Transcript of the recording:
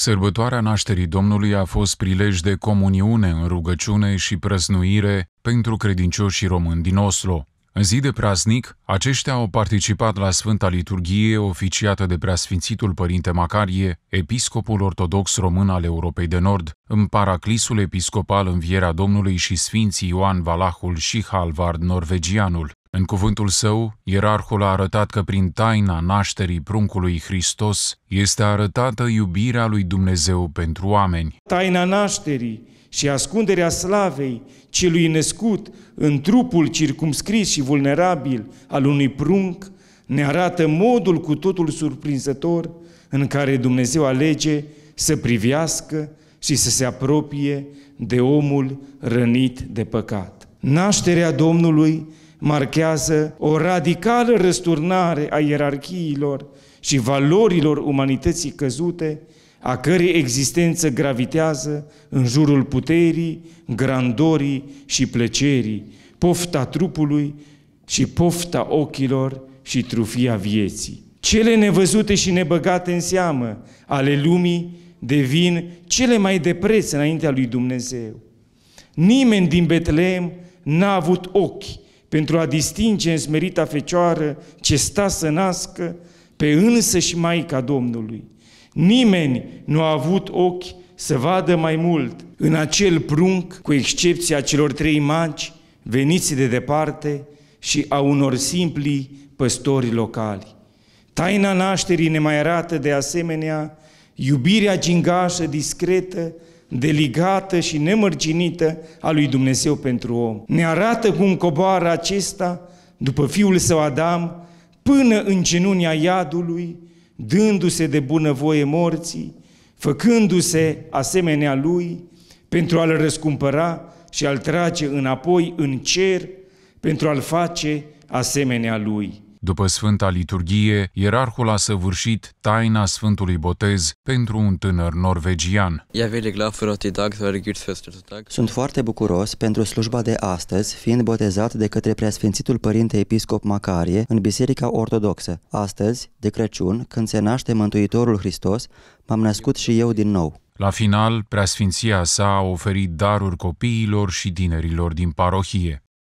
Sărbătoarea nașterii Domnului a fost prilej de comuniune în rugăciune și prăznuire pentru credincioșii români din Oslo. În zi de praznic, aceștia au participat la Sfânta Liturghie oficiată de Preasfințitul Părinte Macarie, episcopul ortodox român al Europei de Nord, în paraclisul episcopal Învierea Domnului și Sfinții Ioan Valahul și Halvard Norvegianul. În cuvântul său, ierarhul a arătat că prin taina nașterii pruncului Hristos este arătată iubirea lui Dumnezeu pentru oameni. Taina nașterii și ascunderea slavei celui născut în trupul circumscris și vulnerabil al unui prunc ne arată modul cu totul surprinzător în care Dumnezeu alege să privească și să se apropie de omul rănit de păcat. Nașterea Domnului marchează o radicală răsturnare a ierarhiilor și valorilor umanității căzute, a cărei existență gravitează în jurul puterii, grandorii și plăcerii, pofta trupului și pofta ochilor și trufia vieții. Cele nevăzute și nebăgate în seamă ale lumii devin cele mai de preț înaintea lui Dumnezeu. Nimeni din Betleem n-a avut ochi pentru a distinge în smerita fecioară ce sta să nască pe însă și Maica Domnului. Nimeni nu a avut ochi să vadă mai mult. În acel prunc, cu excepția celor trei magi, veniți de departe și a unor simpli păstori locali. Taina nașterii ne mai arată de asemenea iubirea gingașă, discretă, delicată și nemărginită a lui Dumnezeu pentru om. Ne arată cum coboară acesta după fiul său Adam până în genunia iadului, dându-se de bunăvoie morții, făcându-se asemenea lui pentru a-l răscumpăra și a-l trage înapoi în cer pentru a-l face asemenea lui. După Sfânta Liturghie, ierarhul a săvârșit taina Sfântului Botez pentru un tânăr norvegian. Sunt foarte bucuros pentru slujba de astăzi, fiind botezat de către Preasfințitul Părinte Episcop Macarie în Biserica Ortodoxă. Astăzi, de Crăciun, când se naște Mântuitorul Hristos, m-am născut și eu din nou. La final, preasfinția sa a oferit daruri copiilor și tinerilor din parohie.